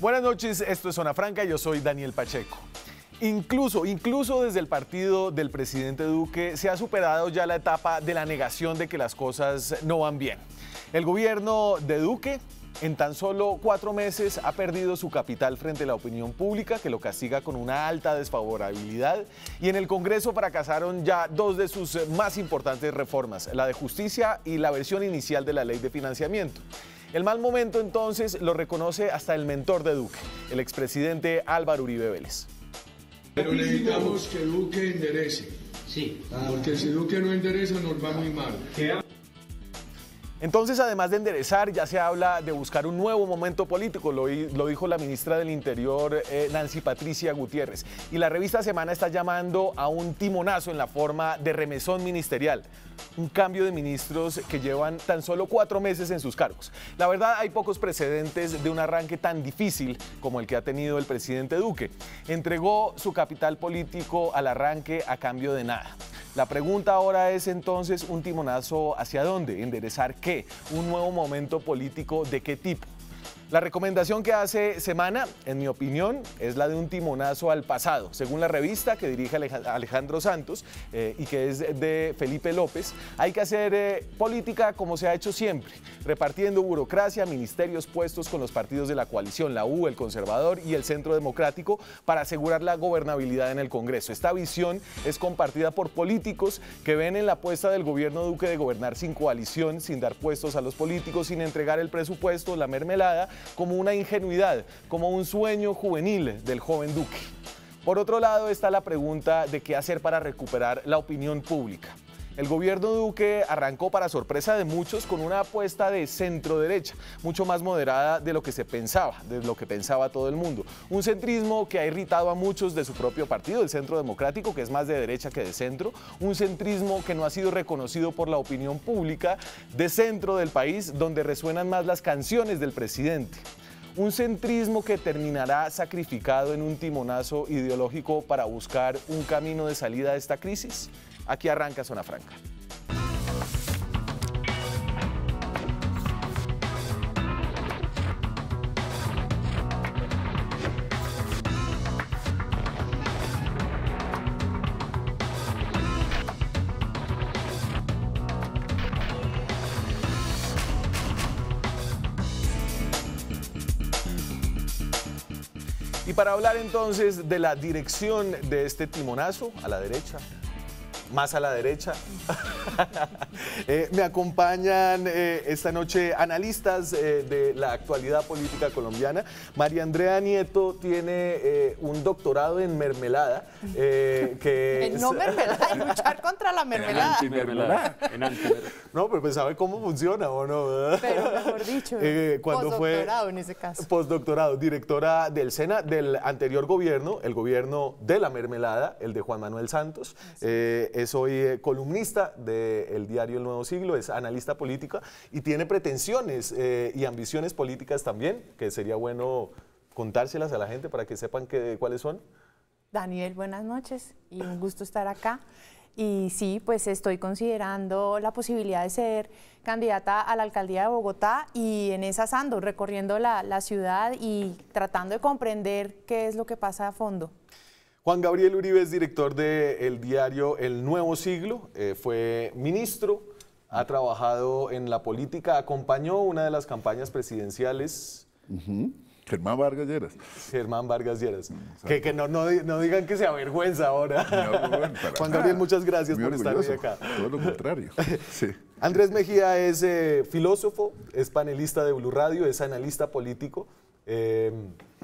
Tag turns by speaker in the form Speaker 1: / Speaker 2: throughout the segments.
Speaker 1: Buenas noches, esto es Zona Franca, yo soy Daniel Pacheco. Incluso, incluso desde el partido del presidente Duque se ha superado ya la etapa de la negación de que las cosas no van bien. El gobierno de Duque en tan solo cuatro meses ha perdido su capital frente a la opinión pública, que lo castiga con una alta desfavorabilidad. Y en el Congreso fracasaron ya dos de sus más importantes reformas, la de justicia y la versión inicial de la ley de financiamiento. El mal momento entonces lo reconoce hasta el mentor de Duque, el expresidente Álvaro Uribe Vélez.
Speaker 2: Pero necesitamos que Duque enderece. Sí. Ah, porque si Duque no endereza nos va muy mal.
Speaker 1: Entonces, además de enderezar, ya se habla de buscar un nuevo momento político, lo, dijo la ministra del Interior, eh, Nancy Patricia Gutiérrez. Y la revista Semana está llamando a un timonazo en la forma de remesón ministerial un cambio de ministros que llevan tan solo cuatro meses en sus cargos. La verdad, hay pocos precedentes de un arranque tan difícil como el que ha tenido el presidente Duque. Entregó su capital político al arranque a cambio de nada. La pregunta ahora es entonces un timonazo hacia dónde, enderezar qué, un nuevo momento político de qué tipo. La recomendación que hace Semana, en mi opinión, es la de un timonazo al pasado. Según la revista que dirige Alejandro Santos eh, y que es de Felipe López, hay que hacer eh, política como se ha hecho siempre, repartiendo burocracia, ministerios puestos con los partidos de la coalición, la U, el Conservador y el Centro Democrático, para asegurar la gobernabilidad en el Congreso. Esta visión es compartida por políticos que ven en la apuesta del gobierno Duque de gobernar sin coalición, sin dar puestos a los políticos, sin entregar el presupuesto, la mermelada como una ingenuidad, como un sueño juvenil del joven Duque. Por otro lado está la pregunta de qué hacer para recuperar la opinión pública. El gobierno Duque arrancó para sorpresa de muchos con una apuesta de centro derecha, mucho más moderada de lo que se pensaba, de lo que pensaba todo el mundo. Un centrismo que ha irritado a muchos de su propio partido, el Centro Democrático, que es más de derecha que de centro, un centrismo que no ha sido reconocido por la opinión pública de centro del país, donde resuenan más las canciones del presidente un centrismo que terminará sacrificado en un timonazo ideológico para buscar un camino de salida de esta crisis? Aquí arranca Zona Franca. Y para hablar entonces de la dirección de este timonazo a la derecha, más a la derecha. Eh, me acompañan eh, esta noche analistas eh, de la actualidad política colombiana. María Andrea Nieto tiene un doctorado en mermelada. que no mermelada,
Speaker 3: en luchar contra la mermelada.
Speaker 4: En antimermelada. En
Speaker 1: no, pero pues sabe cómo funciona o no.
Speaker 3: Pero mejor dicho, cuando postdoctorado fue, en ese caso.
Speaker 1: Postdoctorado, directora del SENA del anterior gobierno, el gobierno de la mermelada, el de Juan Manuel Santos es hoy eh, columnista del diario El Nuevo Siglo, es analista política y tiene pretensiones eh, y ambiciones políticas también, que sería bueno contárselas a la gente para que sepan cuáles son.
Speaker 3: Daniel, buenas noches y un gusto estar acá. Y sí, pues estoy considerando la posibilidad de ser candidata a la alcaldía de Bogotá y en esas ando, recorriendo la ciudad y tratando de comprender qué es lo que pasa a fondo.
Speaker 1: Juan Gabriel Uribe es director del diario El Nuevo Siglo, eh, fue ministro, ha trabajado en la política, acompañó una de las campañas presidenciales.
Speaker 2: Germán Vargas Lleras.
Speaker 1: Germán Vargas Lleras. Mm, que, que no, digan que se avergüenza ahora.
Speaker 2: Juan Gabriel, muchas gracias por estar hoy acá. Todo lo contrario.
Speaker 1: Andrés Mejía es eh, filósofo, es panelista de Blue Radio, es analista político. Eh,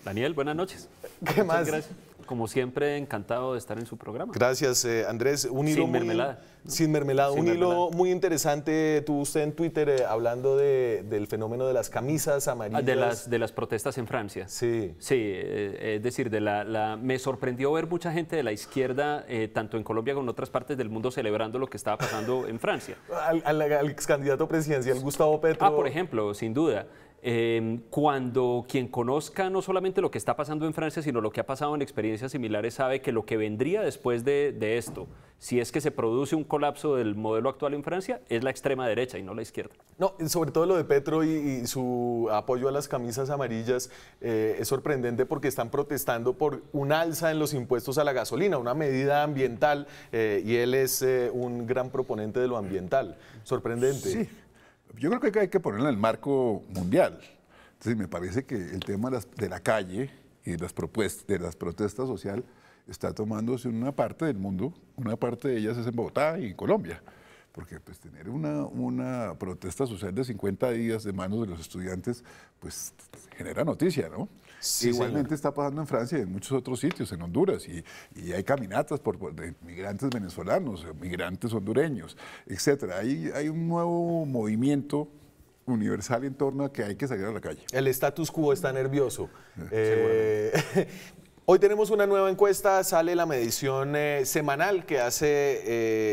Speaker 4: Daniel, buenas noches. ¿Qué más? Gracias. Como siempre, encantado de estar en su programa. Gracias, eh, Andrés. Un hilo sin mermelada. Sin mermelada. un hilo
Speaker 1: muy interesante tuvo usted en Twitter eh, hablando del fenómeno de las camisas amarillas. Ah, de las,
Speaker 4: de las protestas en Francia. Sí. Sí, eh, es decir, de la, me sorprendió ver mucha gente de la izquierda, tanto en Colombia como en otras partes del mundo, celebrando lo que estaba pasando en Francia. Al, al ex candidato presidencial Gustavo Petro. Ah, por ejemplo, sin duda. Em, cuando quien conozca no solamente lo que está pasando en Francia, sino lo que ha pasado en experiencias similares, sabe que lo que vendría después de, esto, si es que se produce un colapso del modelo actual en Francia, es la extrema derecha y no la izquierda.
Speaker 1: No, sobre todo lo de Petro y, su apoyo a las camisas amarillas eh, es sorprendente porque están protestando por un alza en los impuestos a la gasolina, una medida ambiental, eh, y él es eh, un gran proponente de lo ambiental. Sorprendente
Speaker 2: yo creo que hay que ponerla en el marco mundial. Entonces, me parece que el tema de la calle y de las, propuestas, de las protestas social está tomándose en una parte del mundo, una parte de ellas es en Bogotá y en Colombia, porque pues tener una, una protesta social de 50 días de manos de los estudiantes, pues genera noticia, ¿no? Igualmente está pasando en Francia y en muchos otros sitios, en Honduras, y, hay caminatas por, de migrantes venezolanos, eh, migrantes hondureños, etcétera, Hay, hay un nuevo movimiento universal en torno a que hay que salir a la calle.
Speaker 1: El status quo está nervioso. Eh, eh, Hoy tenemos una nueva encuesta, sale la medición eh, semanal que hace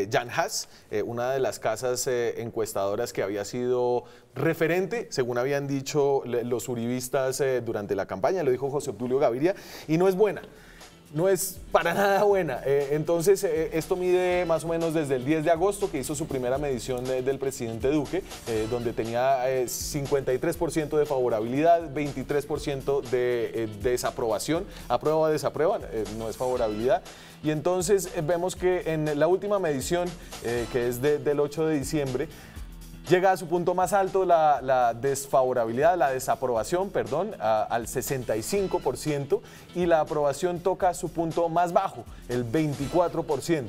Speaker 1: eh, Jan Haas, eh, una de las casas encuestadoras que había sido referente, según habían dicho los uribistas durante la campaña, lo dijo José Obdulio Gaviria, y no es buena no es para nada buena. Eh, entonces, eh, esto mide más o menos desde el 10 de agosto, que hizo su primera medición del presidente Duque, eh, donde tenía 53% de favorabilidad, 23% de desaprobación. Aprueba o desaprueba, no es favorabilidad. Y entonces vemos que en la última medición, que es del 8 de diciembre, Llega a su punto más alto la, desfavorabilidad, la desaprobación, perdón, al 65% y la aprobación toca su punto más bajo, el 24%.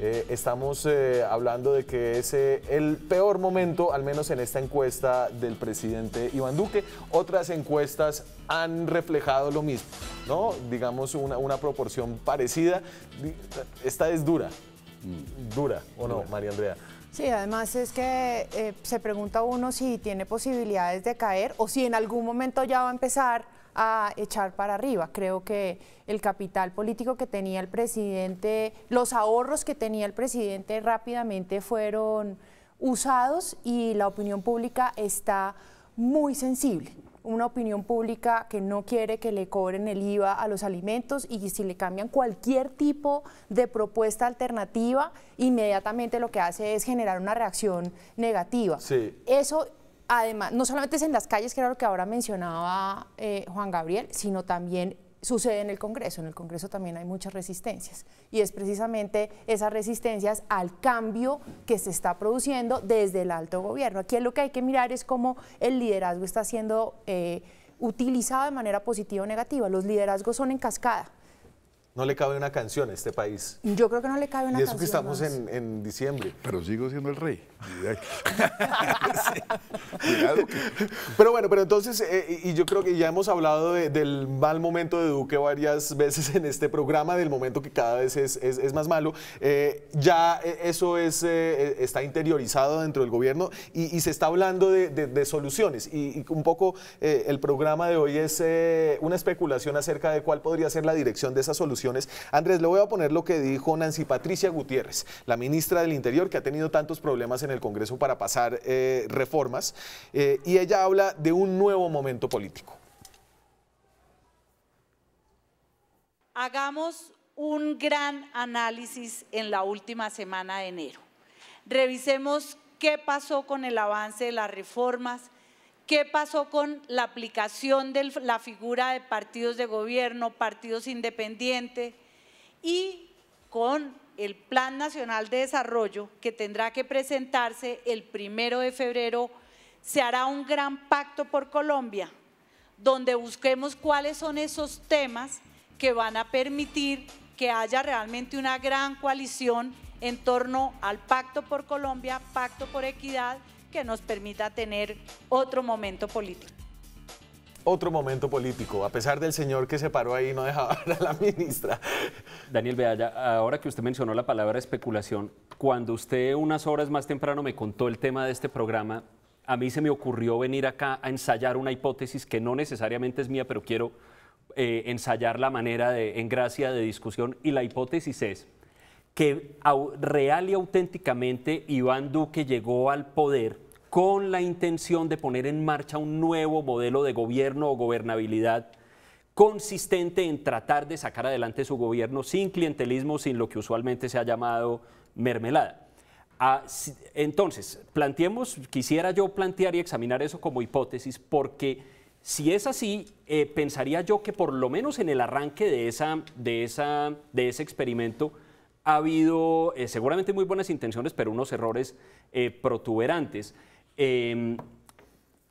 Speaker 1: Eh, estamos eh, hablando de que es eh, el peor momento, al menos en esta encuesta del presidente Iván Duque. Otras encuestas han reflejado lo mismo, ¿no? Digamos una, una proporción parecida. Esta es dura, mm. dura, ¿o no, María Andrea?
Speaker 3: Sí, además es que eh, se pregunta uno si tiene posibilidades de caer o si en algún momento ya va a empezar a echar para arriba. Creo que el capital político que tenía el presidente, los ahorros que tenía el presidente rápidamente fueron usados y la opinión pública está muy sensible una opinión pública que no quiere que le cobren el IVA a los alimentos y si le cambian cualquier tipo de propuesta alternativa, inmediatamente lo que hace es generar una reacción negativa. Sí. Eso además, no solamente es en las calles, que era lo que ahora mencionaba eh, Juan Gabriel, sino también Sucede en el Congreso, en el Congreso también hay muchas resistencias y es precisamente esas resistencias al cambio que se está produciendo desde el alto gobierno. Aquí lo que hay que mirar es cómo el liderazgo está siendo eh, utilizado de manera positiva o negativa. Los liderazgos son en cascada
Speaker 1: no le cabe una canción a este país.
Speaker 3: Yo creo que no le cabe una canción. Y eso que estamos
Speaker 1: en, diciembre. Pero sigo siendo el rey. pero bueno, pero entonces, eh, y yo creo que ya hemos hablado del mal momento de Duque varias veces en este programa, del momento que cada vez es, más malo. Eh, ya eh, eso es, está interiorizado dentro del gobierno y, se está hablando de, soluciones. y, un poco el programa de hoy es una especulación acerca de cuál podría ser la dirección de esa solución Andrés, le voy a poner lo que dijo Nancy Patricia Gutiérrez, la ministra del Interior, que ha tenido tantos problemas en el Congreso para pasar eh, reformas, eh, y ella habla de un nuevo momento político.
Speaker 3: Hagamos un gran análisis en la última semana de enero. Revisemos qué pasó con el avance de las reformas, ¿Qué pasó con la aplicación de la figura de partidos de gobierno, partidos independientes y con el Plan Nacional de Desarrollo que tendrá que presentarse el primero de febrero? Se hará un gran pacto por Colombia donde busquemos cuáles son esos temas que van a permitir que haya realmente una gran coalición en torno al Pacto por Colombia, Pacto por Equidad que nos permita tener otro momento político
Speaker 1: otro momento político, a pesar del señor que se paró ahí y no dejaba hablar a la ministra.
Speaker 4: Daniel Bealla, ahora que usted mencionó la palabra especulación, cuando usted unas horas más temprano me contó el tema de este programa, a mí se me ocurrió venir acá a ensayar una hipótesis que no necesariamente es mía, pero quiero eh, ensayar la manera de, en gracia de discusión, y la hipótesis es que real y auténticamente Iván Duque llegó al poder con la intención de poner en marcha un nuevo modelo de gobierno o gobernabilidad consistente en tratar de sacar adelante su gobierno sin clientelismo, sin lo que usualmente se ha llamado mermelada. Ah, entonces, planteemos, quisiera yo plantear y examinar eso como hipótesis, porque si es así, eh, pensaría yo que por lo menos en el arranque de, esa, de, esa, de ese experimento ha habido eh, seguramente muy buenas intenciones, pero unos errores eh, protuberantes eh,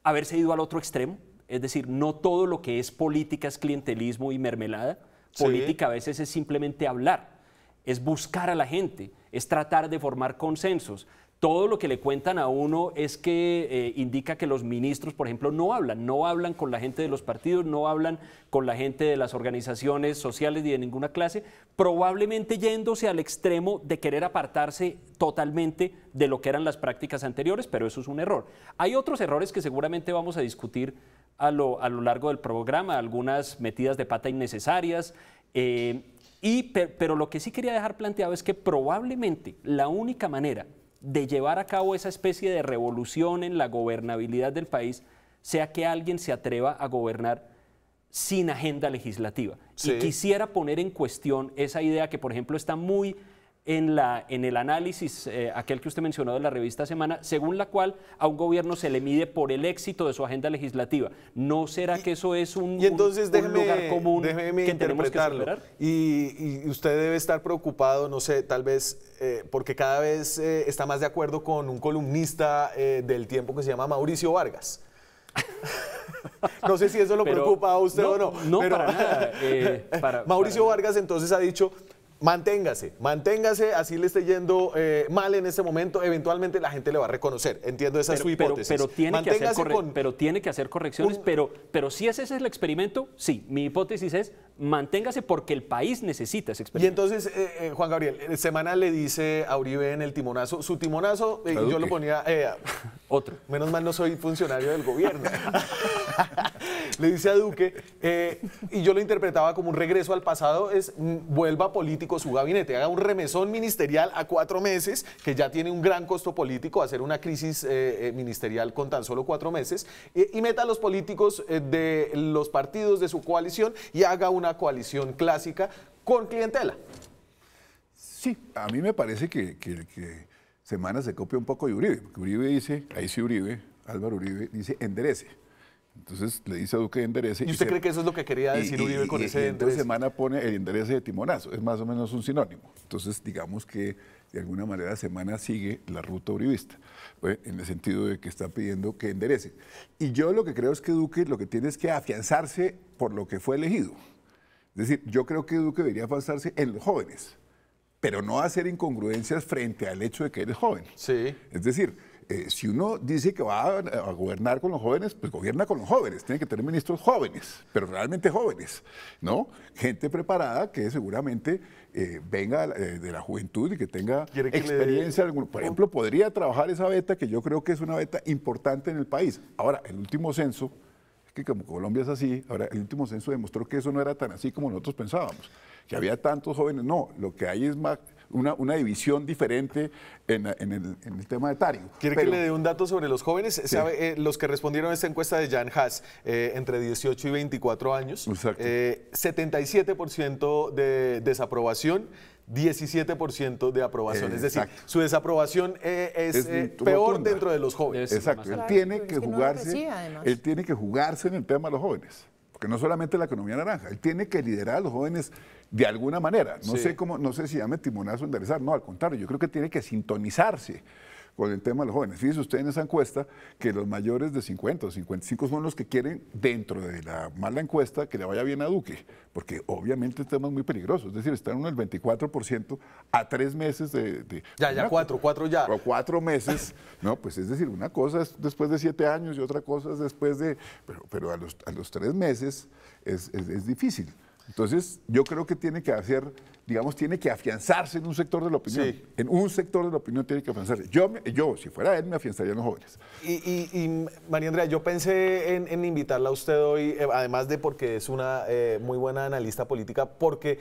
Speaker 4: haberse ido al otro extremo, es decir, no todo lo que es política es clientelismo y mermelada, política a veces es simplemente hablar, es buscar a la gente, es tratar de formar consensos, todo lo que le cuentan a uno es que eh, indica que los ministros, por ejemplo, no hablan, no hablan con la gente de los partidos, no hablan con la gente de las organizaciones sociales ni de ninguna clase, probablemente yéndose al extremo de querer apartarse totalmente de lo que eran las prácticas anteriores, pero eso es un error. Hay otros errores que seguramente vamos a discutir a lo, largo del programa, algunas metidas de pata innecesarias. Eh, y, pero lo que sí quería dejar planteado es que probablemente la única manera de llevar a cabo esa especie de revolución en la gobernabilidad del país sea que alguien se atreva a gobernar sin agenda legislativa. Y quisiera poner en cuestión esa idea que, por ejemplo, está muy en, la, en el análisis, eh, aquel que usted mencionó de la revista Semana, según la cual a un gobierno se le mide por el éxito de su agenda legislativa. ¿No será que eso es un, y entonces déjeme, un lugar común que tenemos que
Speaker 1: Y, usted debe estar preocupado, no sé, tal vez eh, porque cada vez eh, está más de acuerdo con un columnista del tiempo que se llama Mauricio Vargas. no sé si eso lo preocupa a usted o no. No, para nada. Mauricio Vargas entonces ha dicho Manténgase, manténgase, así le esté yendo eh, mal en ese momento, eventualmente la gente le va a reconocer. Entiendo esa su hipótesis. Pero, tiene que hacer
Speaker 4: pero, tiene que hacer correcciones, pero, pero si ese es el experimento, sí, mi hipótesis es manténgase porque el país necesita ese experimento.
Speaker 1: Y entonces, eh, eh, Juan Gabriel, Semana le dice a Uribe en el timonazo, su timonazo, yo lo ponía... Otro. Menos mal no soy funcionario del gobierno. le dice a Duque, y yo lo interpretaba como un regreso al pasado, es mm, vuelva político su gabinete, haga un remesón ministerial a cuatro meses, que ya tiene un gran costo político hacer una crisis eh, eh, ministerial con tan solo cuatro meses, y, meta a los políticos eh, de los partidos de su coalición y haga una coalición clásica con clientela.
Speaker 2: Sí, a mí me parece que, que Semana se copia un poco de Uribe, porque Uribe dice, ahí sí Uribe, Álvaro Uribe dice enderece. Entonces le dice a Duque que enderece. ¿Y usted cree que eso es lo que quería decir Uribe con ese enderece? Entonces semana pone el enderece de timonazo, es más o menos un sinónimo. Entonces digamos que de alguna manera semana sigue la ruta uribista, pues, en el sentido de que está pidiendo que enderece. Y yo lo que creo es que Duque lo que tiene es que afianzarse por lo que fue elegido. Es decir, yo creo que Duque debería afianzarse en los jóvenes, pero no hacer incongruencias frente al hecho de que eres joven. Sí. Es decir, eh, si uno dice que va a, gobernar con los jóvenes, pues gobierna con los jóvenes, tiene que tener ministros jóvenes, pero realmente jóvenes, ¿no? Gente preparada que seguramente eh, venga eh, de la juventud y que tenga experiencia. Por ejemplo, podría trabajar esa beta que yo creo que es una beta importante en el país. Ahora, el último censo, que como Colombia es así, ahora el último censo demostró que eso no era tan así como nosotros pensábamos, que había tantos jóvenes. No, lo que hay es más una, división diferente en, el, tema de tema etario. ¿Quiere que le dé un
Speaker 1: dato sobre los jóvenes? Eh, los que respondieron a esta encuesta de Jan Haas, eh, entre 18 y 24 años, 77% eh, de desaprobación. 17% de aprobación. es decir, su desaprobación es, peor dentro de los jóvenes. Exacto.
Speaker 2: tiene que, jugarse. él tiene que jugarse en el tema de los jóvenes no solamente la economía naranja, él tiene que liderar a los jóvenes de alguna manera. No sé cómo, no sé si llame timonazo enderezar, no, al contrario, yo creo que tiene que sintonizarse con el tema de los jóvenes. Fíjese usted en esa encuesta que los mayores de 50 o 55 son los que quieren, dentro de la mala encuesta, que le vaya bien a Duque, porque obviamente el tema es muy peligroso. Es decir, están en el 24% a tres meses de. ya, ya, cuatro, cuatro ya. O cuatro meses. no, pues es decir, una cosa es después de siete años y otra cosa es después de. Pero, pero a, los, a los tres meses es, es, es difícil. Entonces, yo creo que tiene que hacer, digamos, tiene que afianzarse en un sector de la opinión. En un sector de la opinión tiene que afianzarse. Yo, yo si fuera él, me afianzaría en los jóvenes.
Speaker 1: Y, y, María Andrea, yo pensé en, invitarla a usted hoy, eh, además de porque es una eh, muy buena analista política, porque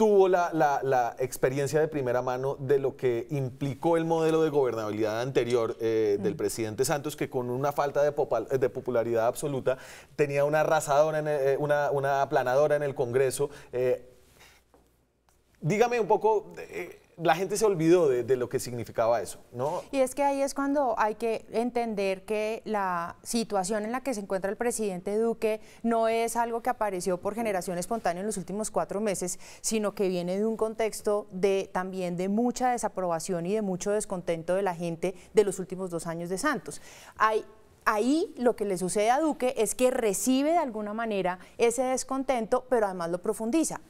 Speaker 1: tuvo la, experiencia de primera mano de lo que implicó el modelo de gobernabilidad anterior eh, del mm. presidente Santos, que con una falta de, popularidad absoluta tenía una arrasadora, eh, una, aplanadora en el Congreso. Eh, dígame un poco la gente se olvidó de, lo que significaba eso, ¿no?
Speaker 3: Y es que ahí es cuando hay que entender que la situación en la que se encuentra el presidente Duque no es algo que apareció por generación espontánea en los últimos cuatro meses, sino que viene de un contexto de también de mucha desaprobación y de mucho descontento de la gente de los últimos dos años de Santos. ahí lo que le sucede a Duque es que recibe de alguna manera ese descontento, pero además lo profundiza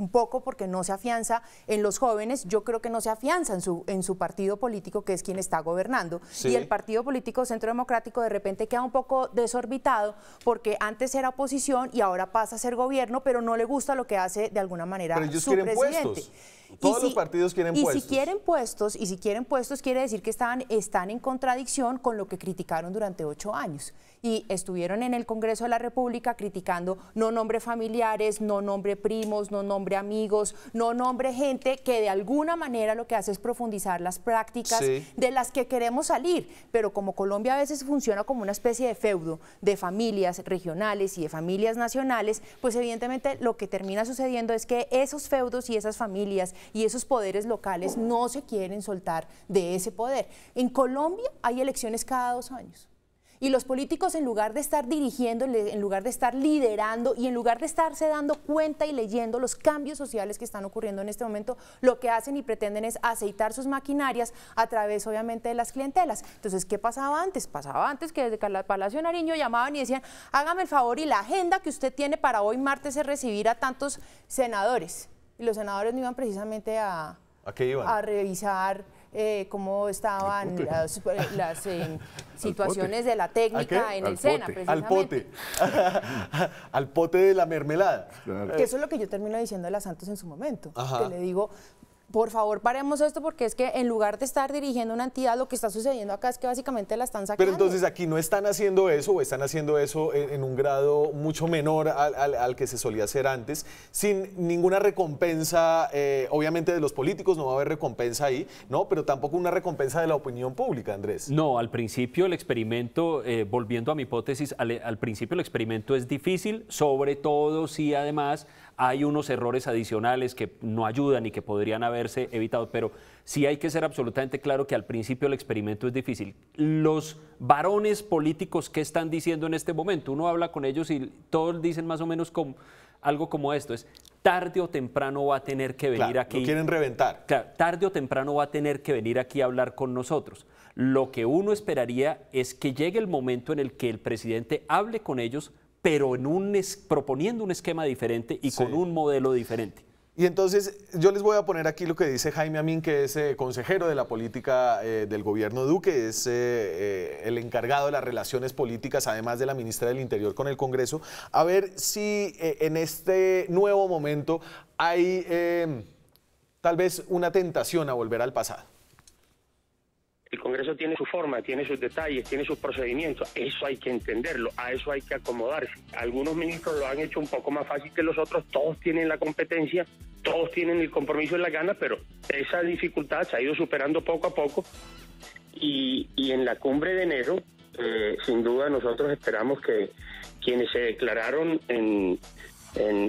Speaker 3: un poco porque no se afianza en los jóvenes, yo creo que no se afianza en su, en su partido político, que es quien está gobernando. Y el partido político Centro Democrático de repente queda un poco desorbitado porque antes era oposición y ahora pasa a ser gobierno, pero no le gusta lo que hace de alguna manera pero ellos quieren Puestos. Todos los partidos quieren puestos. Y si quieren puestos, y si quieren puestos, quiere decir que están, están en contradicción con lo que criticaron durante ocho años y estuvieron en el Congreso de la República criticando no nombre familiares, no nombre primos, no nombre amigos, no nombre gente que de alguna manera lo que hace es profundizar las prácticas de las que queremos salir. Pero como Colombia a veces funciona como una especie de feudo de familias regionales y de familias nacionales, pues evidentemente lo que termina sucediendo es que esos feudos y esas familias y esos poderes locales no se quieren soltar de ese poder. En Colombia hay elecciones cada dos años. Y los políticos en lugar de estar dirigiendo, en lugar de estar liderando y en lugar de estarse dando cuenta y leyendo los cambios sociales que están ocurriendo en este momento, lo que hacen y pretenden es aceitar sus maquinarias a través obviamente de las clientelas. Entonces, ¿qué pasaba antes? Pasaba antes que desde Palacio Nariño llamaban y decían, hágame el favor y la agenda que usted tiene para hoy martes es recibir a tantos senadores. Y los senadores no iban precisamente a, ¿A, a revisar eh, cómo estaban las, eh, situaciones de la técnica en el SENA, Al pote,
Speaker 1: al pote de la mermelada. Que eso es lo
Speaker 3: que yo termino diciendo a la Santos en su momento, que le digo, por favor, paremos esto porque es que en lugar de estar dirigiendo una entidad, lo que está sucediendo acá es que básicamente la están sacando. Pero entonces
Speaker 1: aquí no están haciendo eso o están haciendo eso en, un grado mucho menor al, que se solía hacer antes, sin ninguna recompensa, eh, obviamente de los políticos no va a haber recompensa ahí, ¿no? Pero tampoco una recompensa de la opinión pública, Andrés.
Speaker 4: No, al principio el experimento, eh, volviendo a mi hipótesis, al, al principio el experimento es difícil, sobre todo si además hay unos errores adicionales que no ayudan y que podrían haberse evitado, pero sí hay que ser absolutamente claro que al principio el experimento es difícil. Los varones políticos, que están diciendo en este momento? Uno habla con ellos y todos dicen más o menos algo como esto, es tarde o temprano va a tener que venir aquí. Lo quieren reventar. Claro, tarde o temprano va a tener que venir aquí a hablar con nosotros. Lo que uno esperaría es que llegue el momento en el que el presidente hable con ellos pero en un proponiendo un esquema diferente y con un modelo diferente.
Speaker 1: Y entonces yo les voy a poner aquí lo que dice Jaime Amin, que es eh, consejero de la política eh, del gobierno Duque, es eh, el encargado de las relaciones políticas, además de la ministra del Interior con el Congreso, a ver si en este nuevo momento hay tal vez una tentación a volver al pasado.
Speaker 5: El Congreso tiene su forma, tiene sus detalles, tiene sus procedimientos. Eso hay que entenderlo, a eso hay que acomodarse. Algunos ministros lo han hecho un poco más fácil que los otros, todos tienen la competencia, todos tienen el compromiso y las ganas, pero esa dificultad se ha ido superando poco a poco. Y, en la cumbre de enero, eh, sin duda nosotros esperamos que quienes se declararon en,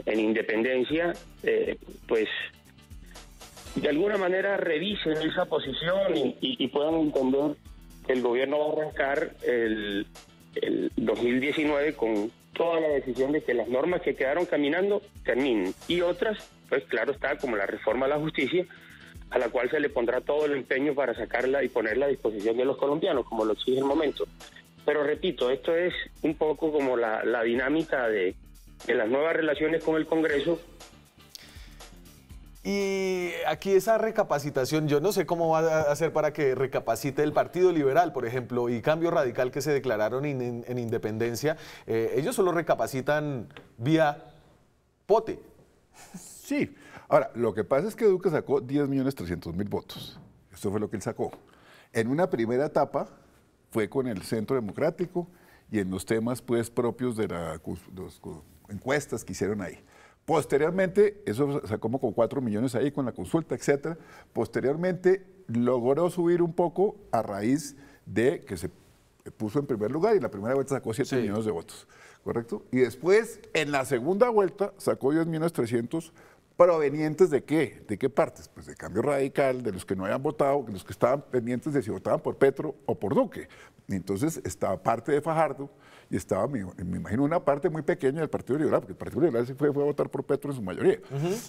Speaker 5: independencia, eh, pues de alguna manera revisen esa posición y, puedan entender que el gobierno va a arrancar el, 2019 con toda la decisión de que las normas que quedaron caminando terminen. Y otras, pues claro está, como la reforma a la justicia, a la cual se le pondrá todo el empeño para sacarla y ponerla a disposición de los colombianos, como lo exige el momento. Pero repito, esto es un poco como la, la dinámica de, de las nuevas relaciones con el Congreso
Speaker 1: y aquí esa recapacitación, yo no sé cómo va a hacer para que recapacite el Partido Liberal, por ejemplo, y Cambio Radical que se declararon en independencia, eh, ellos solo recapacitan vía pote.
Speaker 2: Sí. Ahora, lo que pasa es que Duque sacó 10 millones mil votos. Eso fue lo que él sacó. En una primera etapa fue con el Centro Democrático y en los temas pues propios de las encuestas que hicieron ahí. Posteriormente, eso sacó como 4 millones ahí con la consulta, etcétera. Posteriormente logró subir un poco a raíz de que se puso en primer lugar y la primera vuelta sacó 7 millones de votos, ¿correcto? Y después, en la segunda vuelta, sacó 10 provenientes de qué? ¿De qué partes? Pues de cambio radical, de los que no habían votado, de los que estaban pendientes de si votaban por Petro o por Duque. entonces estaba parte de Fajardo, y estaba, me, imagino, una parte muy pequeña del Partido Liberal, porque el Partido Liberal se fue, a votar por Petro en su mayoría.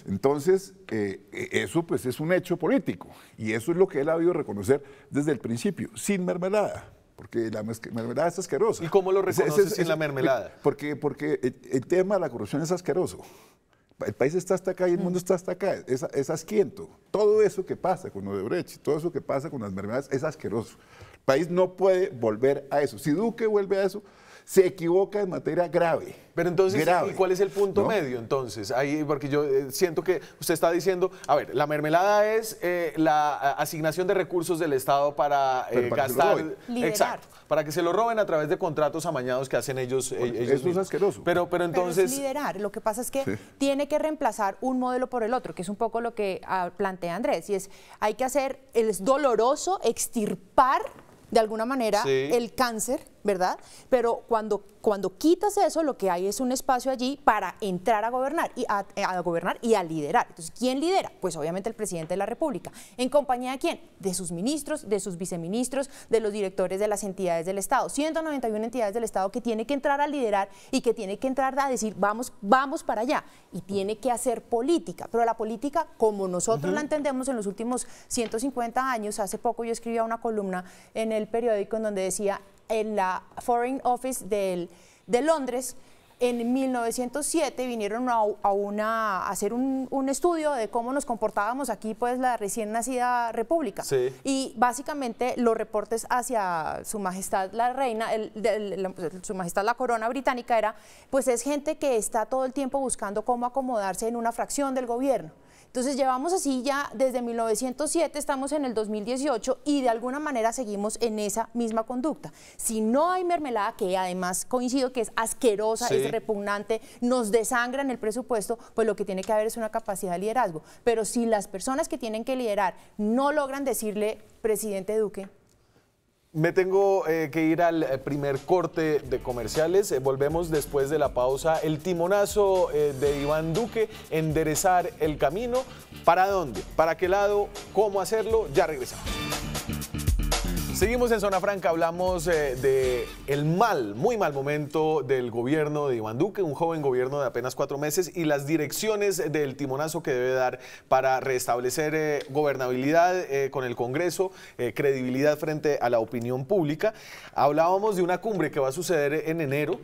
Speaker 2: Entonces, eh, e, eso pues es un hecho político y eso es lo que él ha habido reconocer desde el principio, sin mermelada porque la mermelada es asquerosa. ¿Y cómo lo reconoces sin en la mermelada? Porque, porque el, tema de la corrupción es asqueroso. El país está hasta acá y el mm. mundo está hasta acá. Es, es asquiento. Todo eso que pasa con Odebrecht, todo eso que pasa con las mermeladas es asqueroso. El país no puede volver a eso. Si Duque vuelve a eso, se equivoca en materia grave. Pero entonces, ¿y cuál
Speaker 1: es el punto medio entonces? Ahí, porque yo eh, siento que usted está diciendo, a ver, la mermelada es eh, la asignación de recursos del Estado para, eh, gastar. Exacto. Para que se lo roben a través de contratos amañados que hacen ellos. eso es asqueroso. Pero, pero entonces. Pero
Speaker 3: liderar. Lo que pasa es que tiene que reemplazar un modelo por el otro, que es un poco lo que ah, plantea Andrés. Y es, hay que hacer, es doloroso extirpar de alguna manera el cáncer, ¿verdad? Pero cuando, cuando quitas eso, lo que hay es un espacio allí para entrar a gobernar y a, gobernar y a liderar. Entonces, ¿quién lidera? Pues obviamente el presidente de la República. ¿En compañía de quién? De sus ministros, de sus viceministros, de los directores de las entidades del Estado. 191 entidades del Estado que tiene que entrar a liderar y que tiene que entrar a decir, vamos, vamos para allá. Y tiene que hacer política. Pero la política, como nosotros la entendemos en los últimos 150 años, hace poco yo escribía una columna en el el periódico en donde decía en la Foreign Office de Londres, en 1907 vinieron a, una, a hacer un, estudio de cómo nos comportábamos aquí, pues la recién nacida república. Y básicamente los reportes hacia su majestad la reina, pues, su majestad la corona británica era, pues es gente que está todo el tiempo buscando cómo acomodarse en una fracción del gobierno. Entonces llevamos así ya desde 1907, estamos en el 2018 y de alguna manera seguimos en esa misma conducta. Si no hay mermelada, que además coincido que es asquerosa, es repugnante, nos desangra en el presupuesto, pues lo que tiene que haber es una capacidad de liderazgo. Pero si las personas que tienen que liderar no logran decirle, presidente Duque,
Speaker 1: me tengo eh, que ir al eh, primer corte de comerciales. Eh, volvemos después de la pausa. El timonazo de Iván Duque, enderezar el camino. ¿Para dónde? ¿Para qué lado? ¿Cómo hacerlo? Ya regresamos. Seguimos en Zona Franca, hablamos del eh, de el mal, muy mal momento del gobierno de Iván Duque, un joven gobierno de apenas cuatro meses, y las direcciones del timonazo que debe dar para restablecer eh, gobernabilidad eh, con el Congreso, credibilidad frente a la opinión pública. Hablábamos de una cumbre que va a suceder en enero,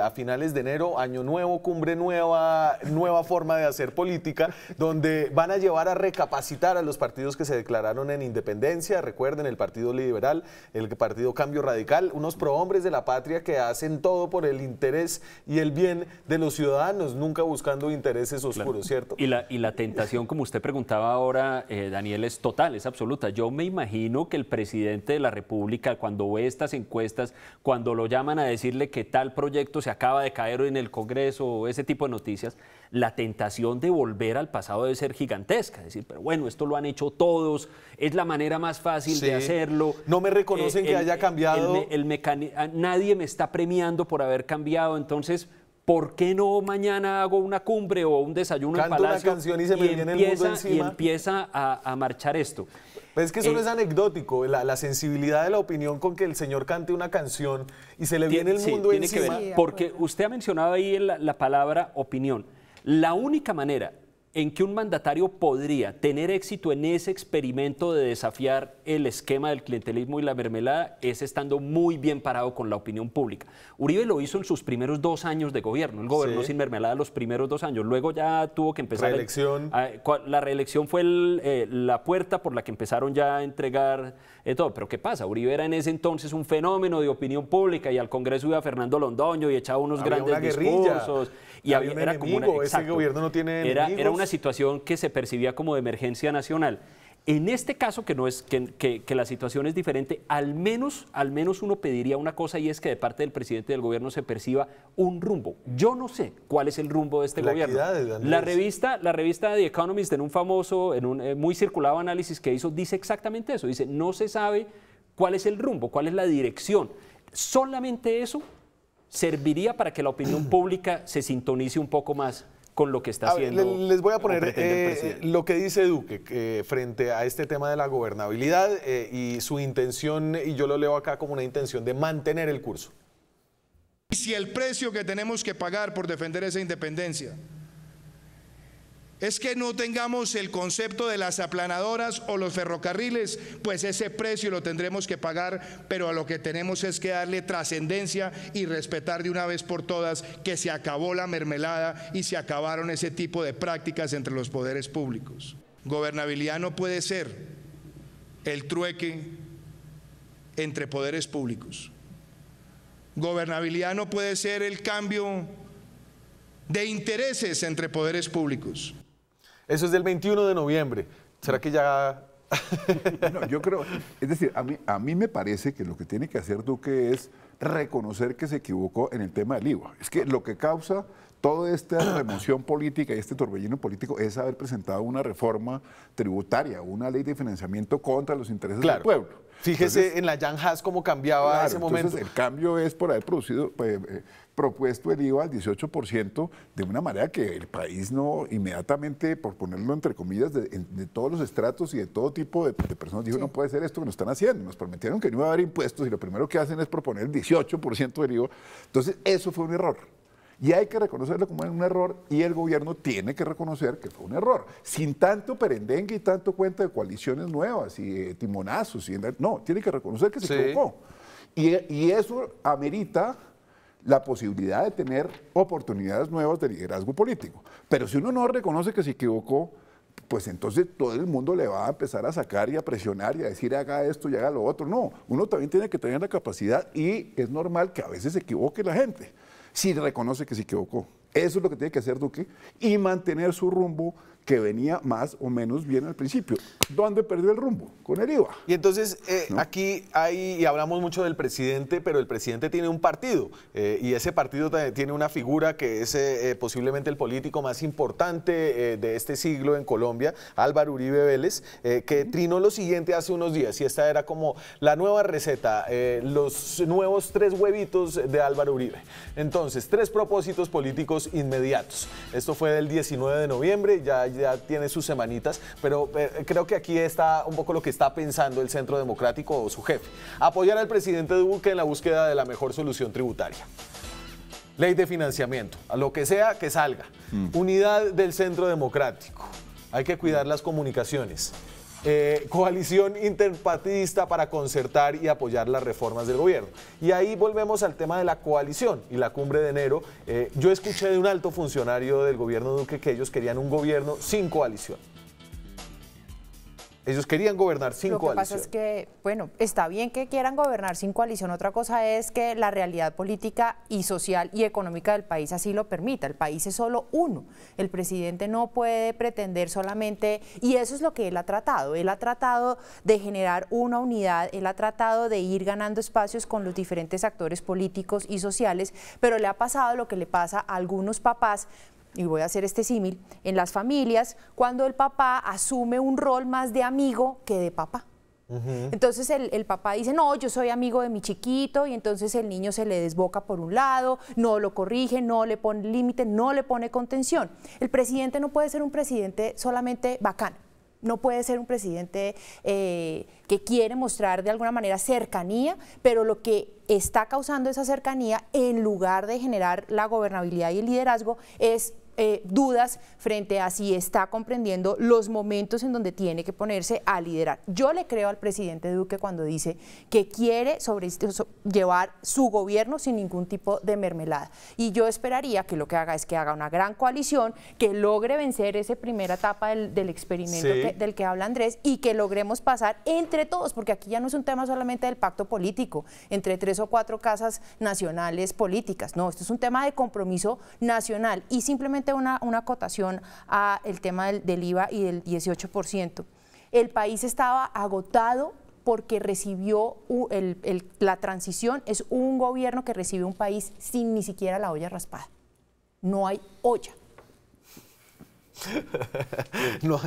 Speaker 1: a finales de enero, año nuevo, cumbre nueva, nueva forma de hacer política, donde van a llevar a recapacitar a los partidos que se declararon en independencia, recuerden el Partido Liberal, el partido Cambio Radical, unos prohombres de la patria que hacen todo por el interés y el bien de los ciudadanos, nunca buscando intereses
Speaker 4: oscuros, ¿cierto? Y la, y la tentación, como usted preguntaba ahora, eh, Daniel, es total, es absoluta. Yo me imagino que el presidente de la República, cuando ve estas encuestas, cuando lo llaman a decirle que tal proyecto se acaba de caer en el Congreso o ese tipo de noticias, la tentación de volver al pasado debe ser gigantesca. decir, pero bueno, esto lo han hecho todos, es la manera más fácil de hacerlo. No me reconocen eh, que haya cambiado. El, Nadie me está premiando por haber cambiado, entonces... ¿Por qué no mañana hago una cumbre o un desayuno en Palacio? Una canción y se me viene empieza, el mundo Y empieza a, marchar esto. Pues es que eso no eh, es
Speaker 1: anecdótico, la, sensibilidad de la opinión con que el señor cante una canción y se le viene el mundo encima. porque
Speaker 4: usted ha mencionado ahí la palabra opinión. La única manera en que un mandatario podría tener éxito en ese experimento de desafiar el esquema del clientelismo y la mermelada es estando muy bien parado con la opinión pública. Uribe lo hizo en sus primeros dos años de gobierno, el gobierno sin mermelada los primeros dos años, luego ya tuvo que empezar... Reelección. Ah, la reelección fue eh, la puerta por la que empezaron ya a entregar pero ¿qué pasa? Uribe era en ese entonces un fenómeno de opinión pública y al Congreso iba Fernando Londoño y echaba unos grandes discursos. Y había, era gobierno era una situación que se percibía como de emergencia nacional. En este caso, que, no es, que, la situación es diferente, al menos, al menos uno pediría una cosa y es que de parte del presidente del gobierno se perciba un rumbo. Yo no sé cuál es el rumbo de este gobierno. la revista, la revista The Economist, en un famoso, en un eh, muy circulado análisis que hizo, dice exactamente eso. Dice, no se sabe cuál es el rumbo, cuál es la dirección. Solamente eso serviría para que la opinión pública se sintonice un poco más con lo que está haciendo. les voy a poner eh,
Speaker 1: lo que dice Duque eh, frente a este tema de la gobernabilidad eh, y su intención, y yo lo leo acá como una intención de mantener el curso.
Speaker 2: Y si el precio que tenemos que pagar por defender esa independencia es que no tengamos el concepto de las aplanadoras o los ferrocarriles, pues ese precio lo tendremos que pagar, pero a lo que tenemos es que darle trascendencia y respetar de una vez por todas que se acabó la mermelada y se acabaron ese tipo de prácticas entre los poderes públicos. Gobernabilidad no puede ser el trueque entre poderes públicos. Gobernabilidad no puede ser el cambio de intereses entre poderes públicos. Eso es del 21 de noviembre. ¿Será que ya no, yo creo, es decir, a mí, a mí me parece que lo que tiene que hacer Duque es reconocer que se equivocó en el tema del IVA. Es que lo que causa toda esta remoción política y este torbellino político es haber presentado una reforma tributaria, una ley de financiamiento contra los intereses del pueblo. Fíjese
Speaker 1: en la Jan Haas cómo cambiaba ese momento. Entonces el
Speaker 2: cambio es por haber producido, pues, eh, propuesto el IVA al 18% de una manera que el país no inmediatamente, por ponerlo entre comillas, de, todos los estratos y de todo tipo de, personas, dijo, no puede ser esto que nos están haciendo, nos prometieron que no iba a haber impuestos y lo primero que hacen es proponer el 18% del IVA. Entonces, eso fue un error. Y hay que reconocerlo como un error y el gobierno tiene que reconocer que fue un error. Sin tanto perendengue y tanto cuenta de coaliciones nuevas y timonazos. Y, no, tiene que reconocer que se equivocó. y eso amerita la posibilidad de tener oportunidades nuevas de liderazgo político. Pero si uno no reconoce que se equivocó, pues entonces todo el mundo le va a empezar a sacar y a presionar y a decir haga esto y haga lo otro. No, uno también tiene que tener la capacidad y es normal que a veces se equivoque la gente, si reconoce que se equivocó. Eso es lo que tiene que hacer Duque y mantener su rumbo que venía más o menos bien al principio. ¿Dónde perdió el rumbo? Con el IVA.
Speaker 1: Y entonces eh, aquí hay, y hablamos mucho del presidente, pero el presidente tiene un partido eh, y ese partido tiene una figura que es eh, posiblemente el político más importante de este siglo en Colombia, Álvaro Uribe Vélez, que trinó lo siguiente hace unos días y esta era como la nueva receta, los nuevos tres huevitos de Álvaro Uribe. Entonces, tres propósitos políticos inmediatos. Esto fue del 19 de noviembre, ya ya tiene sus semanitas, pero eh, creo que aquí está un poco lo que está pensando el Centro Democrático o su jefe. Apoyar al presidente Duque en la búsqueda de la mejor solución tributaria. Ley de financiamiento, a lo que sea que salga. Mm. Unidad del Centro Democrático. Hay que cuidar las comunicaciones. Eh, coalición interpartidista para concertar y apoyar las reformas del gobierno. Y ahí volvemos al tema de la coalición y la cumbre de enero. Eh, yo escuché de un alto funcionario del gobierno Duque que ellos querían un gobierno sin coalición. Ellos querían gobernar sin coalición. Lo que pasa es
Speaker 3: que, bueno, está bien que quieran gobernar sin coalición. Otra cosa es que la realidad política y social y económica del país así lo permita. El país es solo uno. El presidente no puede pretender solamente, y eso es lo que él ha tratado. Él ha tratado de generar una unidad, él ha tratado de ir ganando espacios con los diferentes actores políticos y sociales, pero le ha pasado lo que le pasa a algunos papás y voy a hacer este símil, en las familias cuando el papá asume un rol más de amigo que de papá. Entonces el, papá dice, no, yo soy amigo de mi chiquito y entonces el niño se le desboca por un lado, no lo corrige, no le pone límite, no le pone contención. El presidente no puede ser un presidente solamente bacán, no puede ser un presidente eh, que quiere mostrar de alguna manera cercanía, pero lo que está causando esa cercanía, en lugar de generar la gobernabilidad y el liderazgo, es eh, dudas frente a si está comprendiendo los momentos en donde tiene que ponerse a liderar. Yo le creo al presidente Duque cuando dice que quiere sobre, llevar su gobierno sin ningún tipo de mermelada. Y yo esperaría que lo que haga es que haga una gran coalición, que logre vencer esa primera etapa del, experimento del que habla Andrés y que logremos pasar entre todos, porque aquí ya no es un tema solamente del pacto político, entre tres o cuatro casas nacionales políticas. No, esto es un tema de compromiso nacional y simplemente una, cotación acotación al tema del, IVA y del 18%. El país estaba agotado porque recibió la transición, es un gobierno que recibe un país sin ni siquiera la olla raspada. No hay olla.
Speaker 1: no,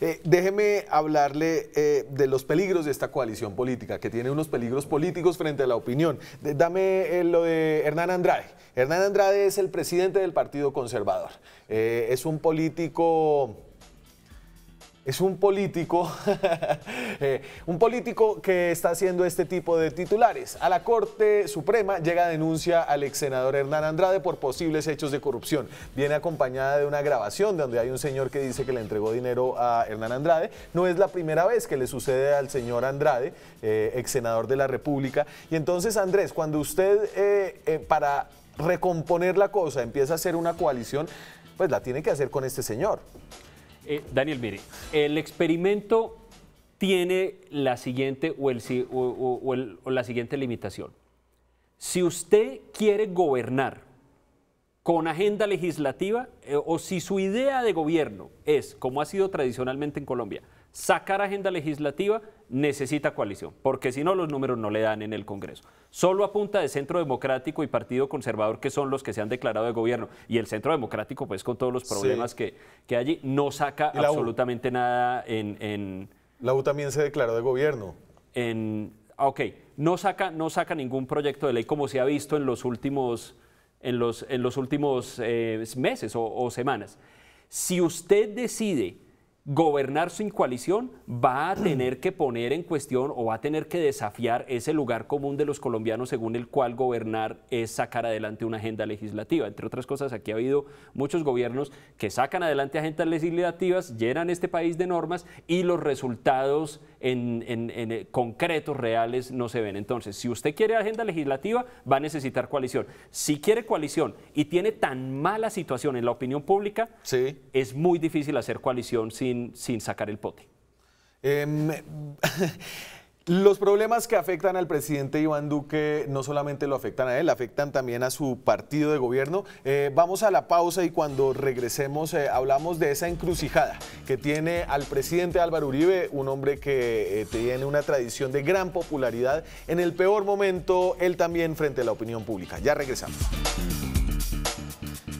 Speaker 1: eh, déjeme hablarle eh, de los peligros de esta coalición política, que tiene unos peligros políticos frente a la opinión. dame eh, lo de Hernán Andrade. Hernán Andrade es el presidente del Partido Conservador. es un político es un político, eh, un político que está haciendo este tipo de titulares. A la Corte Suprema llega denuncia al ex senador Hernán Andrade por posibles hechos de corrupción. Viene acompañada de una grabación donde hay un señor que dice que le entregó dinero a Hernán Andrade. No es la primera vez que le sucede al señor Andrade, eh, ex senador de la República. Y entonces, Andrés, cuando usted eh, para recomponer la cosa empieza a hacer una coalición, pues la tiene que hacer con este señor.
Speaker 4: Eh, Daniel, mire, el experimento tiene la siguiente o, el, la siguiente limitación. Si usted quiere gobernar con agenda legislativa eh, o si su idea de gobierno es, como ha sido tradicionalmente en Colombia, sacar agenda legislativa, necesita coalición, porque si no los números no le dan en el Congreso. Solo apunta de Centro Democrático y Partido Conservador, que son los que se han declarado de gobierno, y el Centro Democrático, pues con todos los problemas que, que allí, no saca absolutamente nada en, La U también se declaró de gobierno. En, ah, ok, no saca, no saca ningún proyecto de ley como se ha visto en los últimos, en los, en los últimos eh, meses o semanas. Si usted decide gobernar sin coalición va a tener que poner en cuestión o va a tener que desafiar ese lugar común de los colombianos según el cual gobernar es sacar adelante una agenda legislativa. Entre otras cosas, aquí ha habido muchos gobiernos que sacan adelante agendas legislativas, llenan este país de normas y los resultados en, eh, concretos, reales, no se ven. Entonces, si usted quiere agenda legislativa, va a necesitar coalición. Si quiere coalición y tiene tan mala situación en la opinión pública, es muy difícil hacer coalición sin, sin sacar el pote.
Speaker 1: Em, Los problemas que afectan al presidente Iván Duque no solamente lo afectan a él, afectan también a su partido de gobierno. Eh, vamos a la pausa y cuando regresemos eh, hablamos de esa encrucijada que tiene al presidente Álvaro Uribe, un hombre que eh, tiene una tradición de gran popularidad. En el peor momento, él también frente a la opinión pública. Ya regresamos.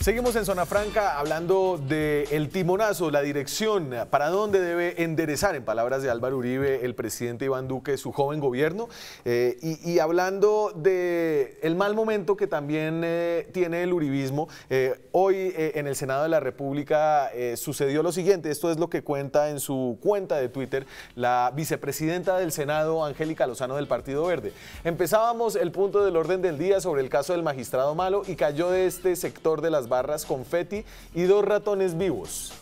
Speaker 1: Seguimos en Zona Franca hablando de el timonazo, la dirección, para dónde debe enderezar, en palabras de Álvaro Uribe, el presidente Iván Duque, su joven gobierno, eh, y, hablando de el mal momento que también eh, tiene el uribismo. Eh, hoy en el Senado de la República sucedió lo siguiente, esto es lo que cuenta en su cuenta de Twitter la vicepresidenta del Senado, Angélica Lozano del Partido Verde. Empezábamos el punto del orden del día sobre el caso del magistrado Malo y cayó de este sector de las barras confeti y dos ratones vivos.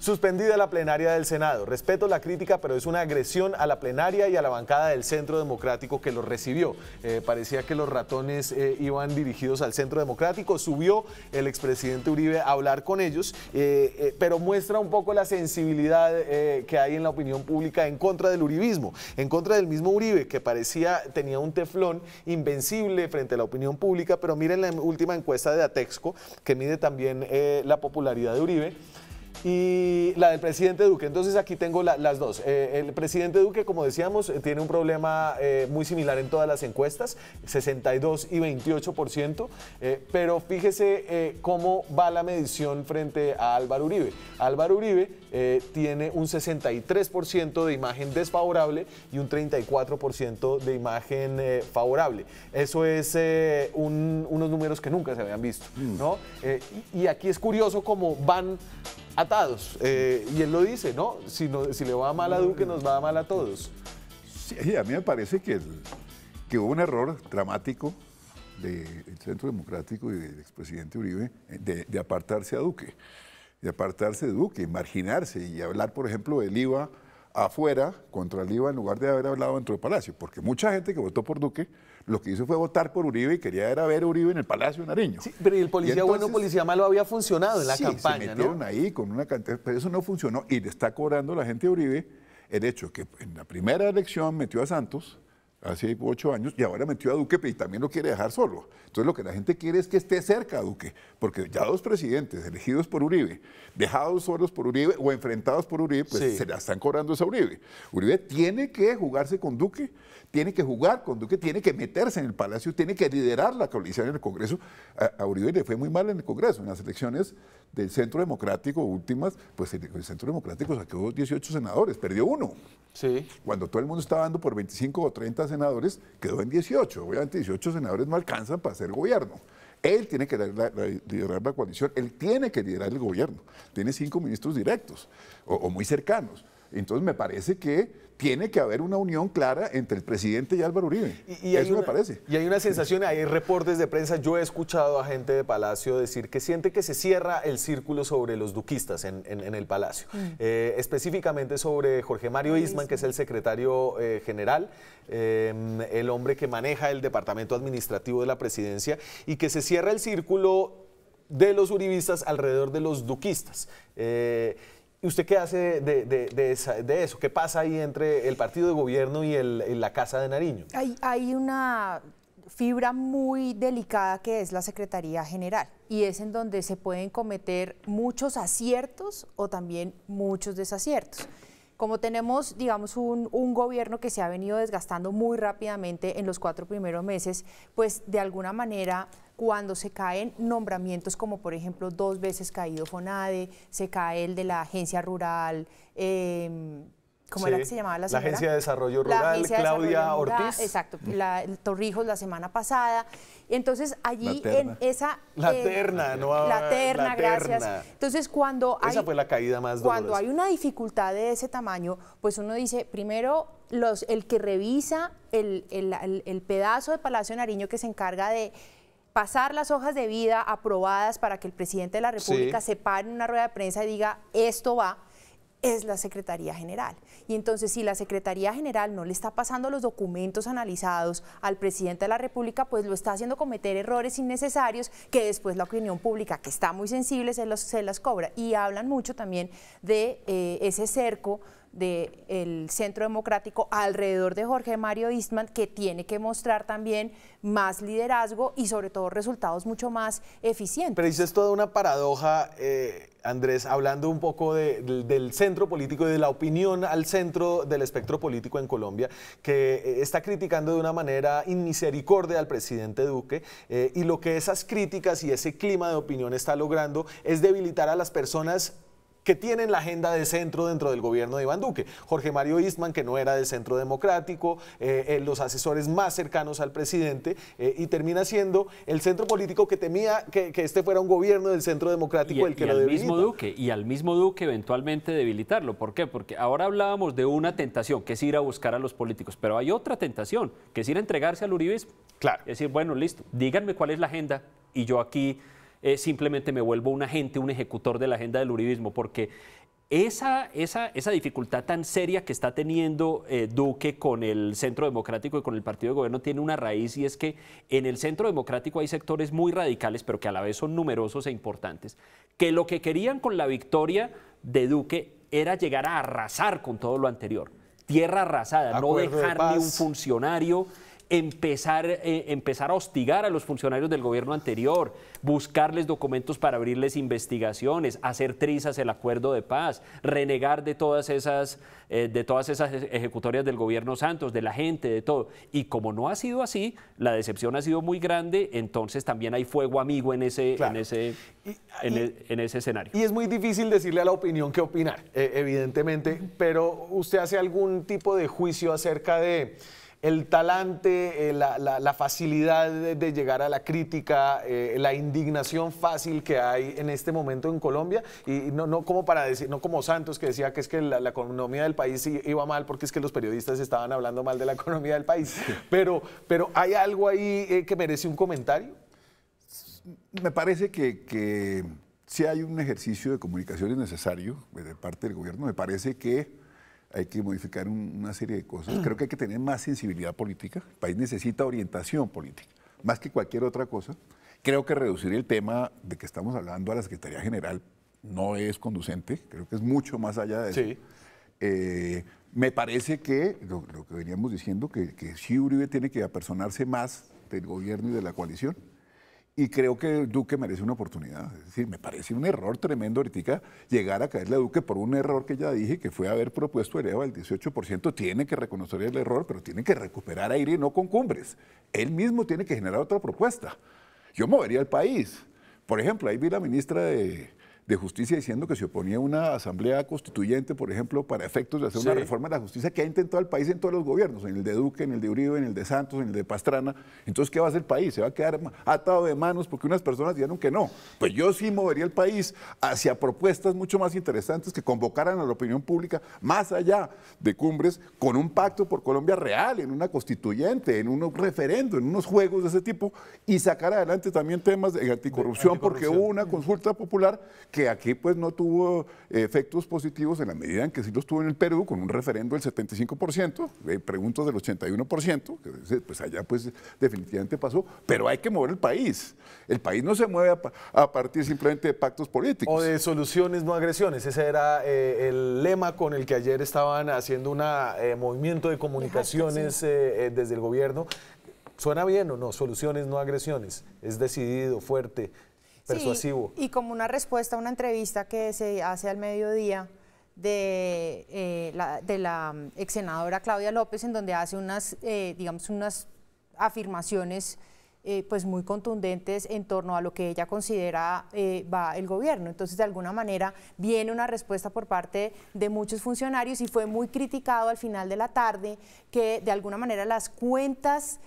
Speaker 1: Suspendida la plenaria del Senado. Respeto la crítica, pero es una agresión a la plenaria y a la bancada del Centro Democrático que lo recibió. Eh, parecía que los ratones eh, iban dirigidos al Centro Democrático. Subió el expresidente Uribe a hablar con ellos, eh, pero muestra un poco la sensibilidad que hay en la opinión pública en contra del uribismo, en contra del mismo Uribe, que parecía tenía un teflón invencible frente a la opinión pública. Pero miren la última encuesta de Atexco, que mide también la popularidad de Uribe y la del presidente Duque. Entonces aquí tengo las dos. Eh, el presidente Duque, como decíamos, eh, tiene un problema eh, muy similar en todas las encuestas, 62 y 28%, pero fíjese cómo va la medición frente a Álvaro Uribe. Álvaro Uribe tiene un 63% de imagen desfavorable y un 34% de imagen favorable. Eso es unos números que nunca se habían visto, mm. ¿no? y aquí es curioso cómo van atados. Eh, y él lo dice, ¿no? Si, si le va mal a Duque, nos va mal a todos.
Speaker 2: Sí, a mí me parece que, que hubo un error dramático del Centro Democrático y del expresidente Uribe eh, de, de, apartarse a Duque, de apartarse de Duque, marginarse y hablar, por ejemplo, del IVA afuera contra el IVA en lugar de haber hablado dentro del Palacio, porque mucha gente que votó por Duque lo que hizo fue votar por Uribe y quería era ver a Uribe en el Palacio Nariño. Sí, pero el policía bueno bueno,
Speaker 1: policía malo había funcionado en la sí, campaña, se metieron
Speaker 2: ahí con una cantidad, pero eso no funcionó y le está cobrando la gente a Uribe el hecho que en la primera elección metió a Santos hace ocho años y ahora metió a Duque pero también lo quiere dejar solo. Entonces lo que la gente quiere es que esté cerca a Duque, porque ya dos presidentes elegidos por Uribe, dejados solos por Uribe o enfrentados por Uribe, pues se la están cobrando esa Uribe. Uribe tiene que jugarse con Duque tiene que jugar con Duque, tiene que meterse en el Palacio, tiene que liderar la coalición en el Congreso. A, Uribe le fue muy mal en el Congreso, en las elecciones del Centro Democrático últimas, pues el, Centro Democrático sacó 18 senadores, perdió uno. Sí. Cuando todo el mundo estaba dando por 25 o 30 senadores, quedó en 18. Obviamente 18 senadores no alcanzan para hacer gobierno. Él tiene que liderar la, coalición, él tiene que liderar el gobierno. Tiene cinco ministros directos o, o muy cercanos. Entonces me parece que tiene que haber una unión clara entre el presidente y Álvaro Uribe. Y, Eso me parece.
Speaker 1: Y hay una sensación, hay reportes de prensa, yo he escuchado a gente de Palacio decir que siente que se cierra el círculo sobre los duquistas en, el Palacio, mm. eh, específicamente sobre Jorge Mario Isman, que es el secretario eh, general, eh, el hombre que maneja el departamento administrativo de la presidencia, y que se cierra el círculo de los uribistas alrededor de los duquistas. ¿Y usted qué hace de, eso? ¿Qué pasa ahí entre el partido de gobierno y, la
Speaker 3: Casa de Nariño? Hay, una fibra muy delicada que es la Secretaría General y es en donde se pueden cometer muchos aciertos o también muchos desaciertos. Como tenemos, digamos, un gobierno que se ha venido desgastando muy rápidamente en los cuatro primeros meses, pues de alguna manera cuando se caen nombramientos como por ejemplo dos veces caído FONADE, se cae el de la agencia rural. Em, ¿Cómo era que se llamaba la señora? La Agencia de Desarrollo Rural, Claudia Ortiz. exacto, la, Torrijos la semana pasada. Entonces, allí en esa... La eh, terna,
Speaker 1: ¿no? La terna, gracias.
Speaker 3: Entonces, cuando hay... Esa fue
Speaker 1: la caída más Cuando hay
Speaker 3: una dificultad de ese tamaño, pues uno dice, primero, los, el que revisa el, pedazo de Palacio Nariño que se encarga de pasar las hojas de vida aprobadas para que el presidente de la República se pare en una rueda de prensa y diga esto va, es la Secretaría General. Y entonces si la Secretaría General no le está pasando los documentos analizados al presidente de la República, pues lo está haciendo cometer errores innecesarios que después la opinión pública, que está muy sensible, se, los, las cobra. Y hablan mucho también de eh, ese cerco del Centro Democrático alrededor de Jorge Mario Eastman, que tiene que mostrar también más liderazgo y sobre todo resultados mucho más eficientes.
Speaker 1: Pero dice es toda una paradoja, eh, Andrés, hablando un poco del, centro político y de la opinión al centro del espectro político en Colombia, que eh, está criticando de una manera inmisericordia al presidente Duque eh, y lo que esas críticas y ese clima de opinión está logrando es debilitar a las personas que tienen la agenda de centro dentro del gobierno de Iván Duque. Jorge Mario Isman, que no era del centro democrático, eh, eh, los asesores más cercanos al presidente, eh, y termina siendo el centro político que temía que, este fuera un gobierno del centro democrático el que lo debilita. Mismo
Speaker 4: Duque, y al mismo Duque eventualmente debilitarlo. ¿Por qué? Porque ahora hablábamos de una tentación, que es ir a buscar a los políticos, pero hay otra tentación, que es ir a entregarse al uribismo. Claro. Es decir, bueno, listo, díganme cuál es la agenda y yo aquí eh, simplemente me vuelvo un agente, un ejecutor de la agenda del uribismo, porque esa, esa, dificultad tan seria que está teniendo eh, Duque con el Centro Democrático y con el Partido de Gobierno tiene una raíz y es que en el Centro Democrático hay sectores muy radicales, pero que a la vez son numerosos e importantes, que lo que querían con la victoria de Duque era llegar a arrasar con todo lo anterior. Tierra arrasada, no dejar ni un funcionario, empezar, eh, empezar a hostigar a los funcionarios del gobierno anterior, buscarles documentos para abrirles investigaciones, hacer trizas el acuerdo de paz, renegar de todas esas, eh, de todas esas ejecutorias del gobierno Santos, de la gente, de todo. Y como no ha sido así, la decepción ha sido muy grande, entonces también hay fuego amigo en ese, en ese, e, en, ese escenario. Y
Speaker 1: es muy difícil decirle a la opinión qué opinar, e, evidentemente, pero usted hace algún tipo de juicio acerca de el talante, eh, la, facilidad de, llegar a la crítica, eh, la indignación fácil que hay en este momento en Colombia, y no, como para decir, no como Santos que decía que es que la, economía del país iba mal porque es que los periodistas estaban hablando mal de la economía del país, pero, pero ¿hay algo ahí eh, que merece un comentario?
Speaker 2: Me parece que... si hay un ejercicio de comunicación necesario de parte del gobierno, me parece que hay que modificar una serie de cosas. Mm. Creo que hay que tener más sensibilidad política. El país necesita orientación política, más que cualquier otra cosa. Creo que reducir el tema de que estamos hablando a la Secretaría General no es conducente. Creo que es mucho más allá de eso. Eh, me parece que lo, que veníamos diciendo, que, que sí Uribe tiene que apersonarse más del gobierno y de la coalición. Y creo que Duque merece una oportunidad. Es decir, me parece un error tremendo ahorita llegar a caerle a Duque por un error que ya dije, que fue haber propuesto a el 18%. Tiene que reconocer el error, pero tiene que recuperar aire y no con cumbres. Él mismo tiene que generar otra propuesta. Yo movería el país. Por ejemplo, ahí vi la ministra de, de Justicia diciendo que se oponía a una asamblea constituyente, por ejemplo, para efectos de hacer una reforma de la justicia que ha intentado el país en todos los gobiernos, en el de Duque, en el de Uribe, en el de Santos, en el de Pastrana. Entonces, ¿qué va a hacer el país? ¿Se va a quedar atado de manos porque unas personas dijeron que no? Pues yo sí movería el país hacia propuestas mucho más interesantes que convocaran a la opinión pública más allá de cumbres con un pacto por Colombia real, en una constituyente, en un referendo, en unos juegos de ese tipo y sacar adelante también temas de anticorrupción, de anticorrupción. porque hubo una consulta popular que que aquí pues no tuvo efectos positivos en la medida en que sí los tuvo en el Perú, con un referendo del 75%, pregunto preguntas del 81%, que pues allá pues definitivamente pasó, pero hay que mover el país. El país no se mueve a, partir simplemente de pactos políticos. O de soluciones, no agresiones. Ese era
Speaker 1: eh, el lema con el que ayer estaban haciendo un eh, movimiento de comunicaciones eh, desde el gobierno. ¿Suena bien o no? Soluciones, no agresiones. Es decidido, fuerte,
Speaker 3: y como una respuesta a una entrevista que se hace al mediodía de, eh, la, de mm, ex senadora Claudia López, en donde hace unas, eh, digamos, unas afirmaciones eh, pues muy contundentes en torno a lo que ella considera va el gobierno. Entonces, de alguna manera, viene una respuesta por parte de muchos funcionarios y fue muy criticado al final de la tarde que de alguna manera las cuentas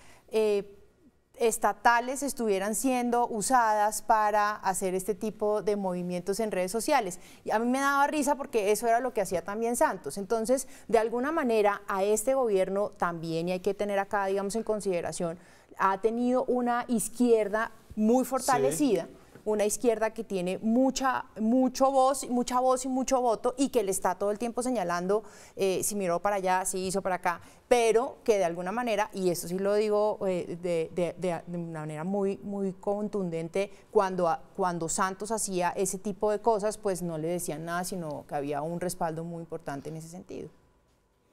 Speaker 3: estatales estuvieran siendo usadas para hacer este tipo de movimientos en redes sociales. Y a mí me daba risa porque eso era lo que hacía también Santos. Entonces, de alguna manera, a este gobierno también, y hay que tener acá, digamos, en consideración, ha tenido una izquierda muy fortalecida una izquierda que tiene mucha, mucho voz, mucha voz y mucho voto y que le está todo el tiempo señalando eh, si miró para allá, si hizo para acá, pero que de alguna manera, y esto sí lo digo eh, de, una manera muy, muy contundente, cuando, cuando Santos hacía ese tipo de cosas, pues no le decían nada, sino que había un respaldo muy importante en ese sentido.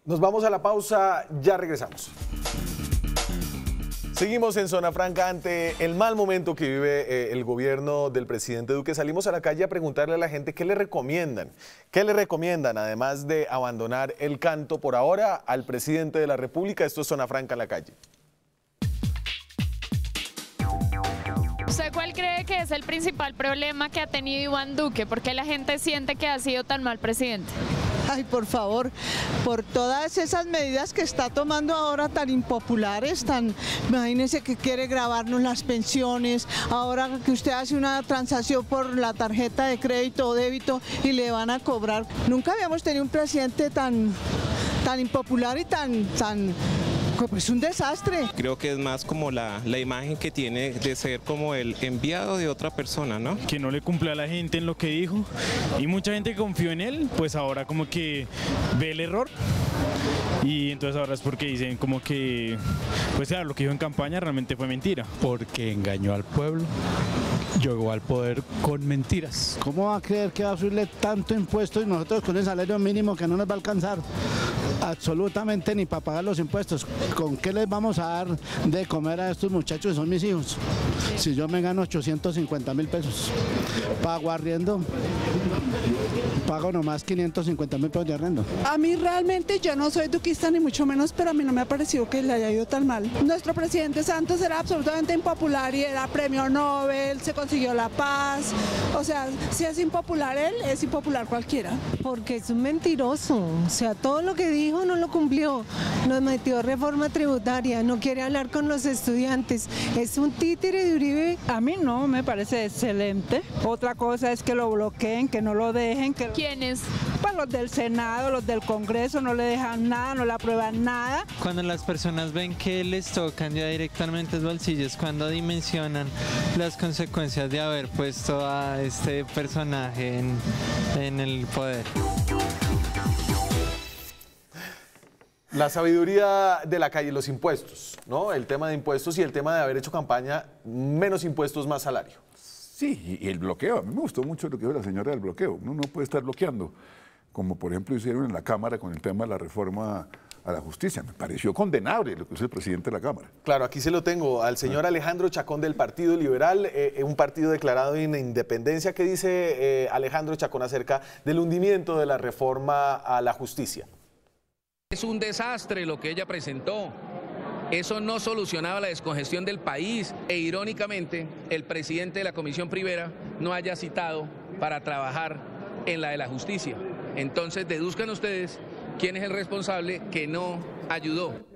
Speaker 1: Nos vamos a la pausa, ya regresamos. Seguimos en Zona Franca ante el mal momento que vive eh, el gobierno del presidente Duque. Salimos a la calle a preguntarle a la gente qué le recomiendan. ¿Qué le recomiendan, además de abandonar el canto por ahora, al presidente de la República? Esto es Zona Franca en la calle.
Speaker 3: ¿Usted cuál cree que es el principal problema que ha tenido Iván Duque? ¿Por qué la gente siente que ha sido tan mal presidente? y por favor, por todas esas medidas que está tomando ahora tan impopulares, tan, imagínense que quiere grabarnos las pensiones, ahora que usted hace una transacción por la tarjeta de crédito o débito y le van a cobrar. Nunca habíamos tenido un presidente tan, tan impopular y tan, tan es pues, un desastre.
Speaker 4: Creo que es más como la, imagen que tiene de ser como el enviado de otra persona, ¿no? Que no le cumple a la gente en lo que dijo y mucha gente confió en él,
Speaker 3: pues ahora como que ve el error y entonces ahora es porque dicen como que, pues claro, lo que dijo en campaña realmente fue mentira. Porque engañó al pueblo,
Speaker 2: llegó al poder con mentiras. ¿Cómo va a creer que va a subirle tanto impuesto y nosotros
Speaker 4: con el salario mínimo que no nos va a alcanzar? Absolutamente ni para pagar los impuestos. ¿con qué les vamos a dar de comer a estos muchachos que son mis hijos? Si yo me gano 850 mil pesos,
Speaker 5: pago arriendo,
Speaker 4: pago nomás 550 mil pesos de arriendo.
Speaker 3: A mí realmente yo no soy duquista ni mucho menos, pero a mí no me ha parecido que le haya ido tan mal. Nuestro presidente Santos era absolutamente impopular y era premio Nobel, se consiguió la paz. O sea, si es impopular él, es impopular cualquiera. Porque es un mentiroso. O sea, todo lo que dijo no lo cumplió. Nos metió reforma tributaria, no quiere hablar con los estudiantes. Es un títere de Uribe. A mí no, me parece excelente. Otra cosa es que lo bloqueen, que no lo dejen. Que... ¿Quiénes? Pues los del Senado, los del Congreso, no le dejan nada, no le aprueban nada.
Speaker 4: Cuando las personas ven que les tocan ya directamente los bolsillos, cuando dimensionan las consecuencias de haber puesto a este personaje en, en el poder.
Speaker 1: La sabiduría de la calle, los impuestos, ¿no? El tema de impuestos y el tema de haber hecho campaña, menos impuestos, más salario.
Speaker 2: Sí, y el bloqueo. A mí me gustó mucho lo que dijo la señora del bloqueo. Uno no puede estar bloqueando, como por ejemplo hicieron en la Cámara con el tema de la reforma a la justicia. Me pareció condenable lo que hizo el presidente de la Cámara.
Speaker 1: Claro, aquí se lo tengo al señor ah. Alejandro Chacón del Partido Liberal, eh, eh, un partido declarado en independencia. ¿Qué dice eh, Alejandro Chacón acerca del hundimiento de la reforma a la justicia?
Speaker 4: Es un desastre lo que ella presentó.
Speaker 1: Eso no solucionaba la descongestión del país e irónicamente el presidente de la Comisión Primera no haya citado para trabajar en la de la justicia.
Speaker 2: Entonces deduzcan ustedes quién es el responsable que no ayudó.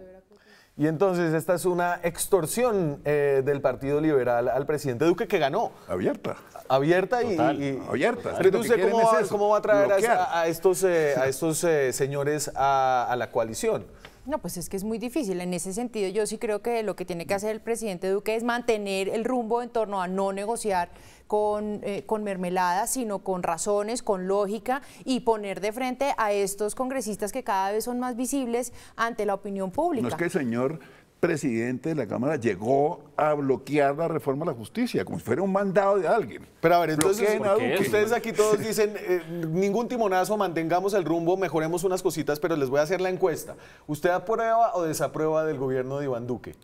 Speaker 1: Y entonces esta es una extorsión eh, del Partido Liberal al presidente Duque que ganó. Abierta. Abierta y... abierta. entonces cómo va, a traer a, estos, a estos eh, eh, señores a, a, la coalición.
Speaker 3: No, pues es que es muy difícil. En ese sentido, yo sí creo que lo que tiene que mm. hacer el presidente Duque es mantener el rumbo en torno a no negociar con, eh, con mermeladas, sino con razones, con lógica y poner de frente a estos congresistas que cada vez son más visibles ante la opinión pública. No es que
Speaker 2: señor presidente de la Cámara llegó a bloquear la reforma a la justicia, como si fuera un mandado de alguien. Pero a ver, entonces ustedes aquí
Speaker 1: todos dicen,
Speaker 2: eh, ningún timonazo,
Speaker 1: mantengamos el rumbo, mejoremos unas cositas, pero les voy a hacer la encuesta. ¿Usted aprueba o desaprueba del
Speaker 2: gobierno de Iván Duque?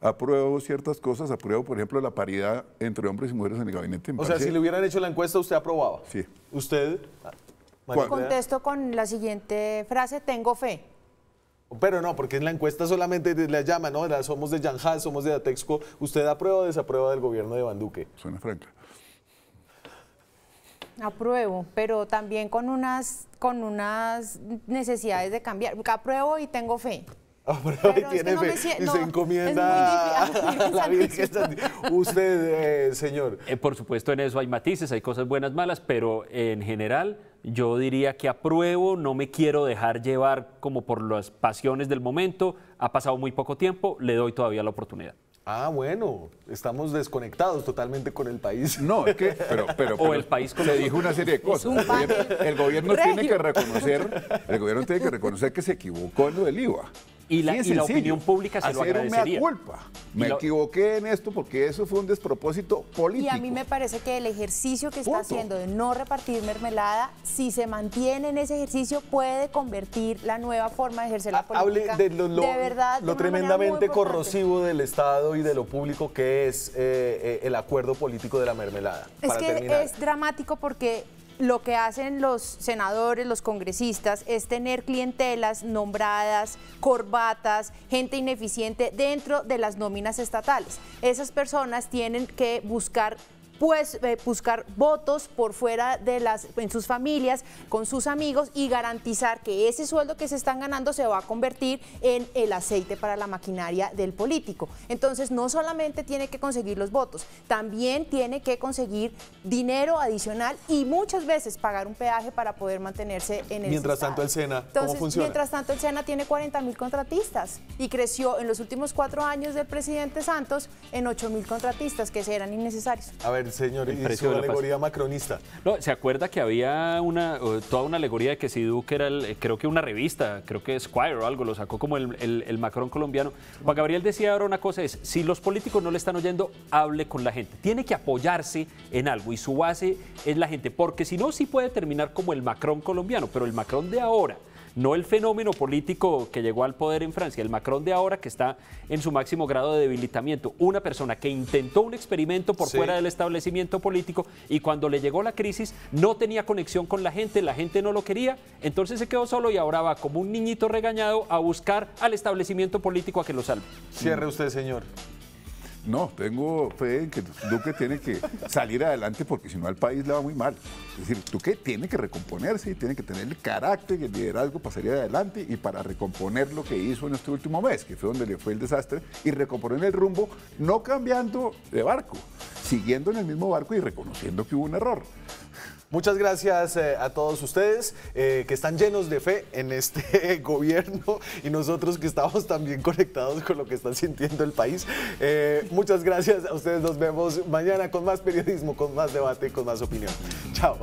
Speaker 2: Apruebo ciertas cosas, apruebo, por ejemplo, la paridad entre hombres y mujeres en el gabinete. o sea, si le
Speaker 1: hubieran hecho la encuesta, usted aprobaba.
Speaker 2: Sí. ¿Usted? Contesto
Speaker 3: con la siguiente frase, tengo fe.
Speaker 1: Pero no, porque en la encuesta solamente la llama, ¿no? La, somos de Yanjal, somos de Atexco. ¿Usted aprueba o desaprueba del gobierno de Banduque? Suena
Speaker 2: franca.
Speaker 3: Apruebo, pero también con unas, con unas necesidades de cambiar. Apruebo y tengo fe.
Speaker 2: Aprueba y tiene
Speaker 1: fe. y se encomienda la Virgen
Speaker 4: Usted, eh, señor. Eh, por supuesto, en eso hay matices, hay cosas buenas, malas, pero en general yo diría que apruebo, no me quiero dejar llevar como por las pasiones del momento, ha pasado muy poco tiempo, le doy todavía la oportunidad.
Speaker 1: Ah, bueno, estamos desconectados totalmente con el
Speaker 2: país. No, es que, pero, pero, o el país Le dijo una serie de cosas. tiene que reconocer, el gobierno tiene que reconocer que se equivocó en lo del IVA. Y la, opinión pública se lo agradecería. Una culpa. Me equivoqué en esto porque eso fue un despropósito político. Y a mí
Speaker 3: me parece que el ejercicio que está haciendo de no repartir mermelada, si se mantiene en ese ejercicio, puede convertir la nueva forma de ejercer la ah, política. Hable de lo, verdad, lo tremendamente corrosivo
Speaker 1: del Estado y de lo público que es eh, eh, el acuerdo político de la mermelada. Es que es
Speaker 3: dramático porque lo que hacen los senadores, los congresistas, es tener clientelas nombradas, corbatas, gente ineficiente dentro de las nóminas estatales. Esas personas tienen que buscar pues eh, buscar votos por fuera de las, en sus familias, con sus amigos y garantizar que ese sueldo que se están ganando se va a convertir en el aceite para la maquinaria del político. Entonces no solamente tiene que conseguir los votos, también tiene que conseguir dinero adicional y muchas veces pagar un peaje para poder mantenerse en el Mientras tanto el
Speaker 1: SENA, ¿cómo Entonces, Mientras
Speaker 3: tanto el SENA tiene 40 mil contratistas y creció en los últimos cuatro años del presidente Santos en 8 mil contratistas que eran innecesarios.
Speaker 4: A ver, señor y su alegoría macronista. No, se acuerda que había una toda una alegoría de que si Duque era, eh, creo que una revista, creo que Squire o algo, lo sacó como el, el Macron colombiano. Juan Gabriel decía ahora una cosa, es si los políticos no le están oyendo, hable con la gente. Tiene que apoyarse en algo y su base es la gente, porque si no, sí puede terminar como el Macron colombiano, pero el Macron de ahora, no el fenómeno político que llegó al poder en Francia, el Macron de ahora que está en su máximo grado de debilitamiento, una persona que intentó un experimento por fuera del establecimiento político y cuando le llegó la crisis no tenía conexión con la gente, la gente no lo quería, entonces se quedó solo y ahora va como un niñito regañado a buscar al establecimiento político a que lo salve. Cierre usted, señor.
Speaker 2: No, tengo fe en que Duque tiene que salir adelante porque si no al país le va muy mal. Es decir, Duque tiene que recomponerse y tiene que tener el carácter y el liderazgo para salir adelante y para recomponer lo que hizo en este último mes, que fue donde le fue el desastre, y recomponer el rumbo, no cambiando de barco, siguiendo en el mismo barco y reconociendo que hubo un error. Muchas gracias eh, a todos ustedes eh,
Speaker 1: que están llenos de fe en este gobierno y nosotros que estamos también conectados con lo que está sintiendo el país. Eh, muchas gracias a ustedes. Nos vemos mañana con más periodismo, con más debate, con más opinión. Chao.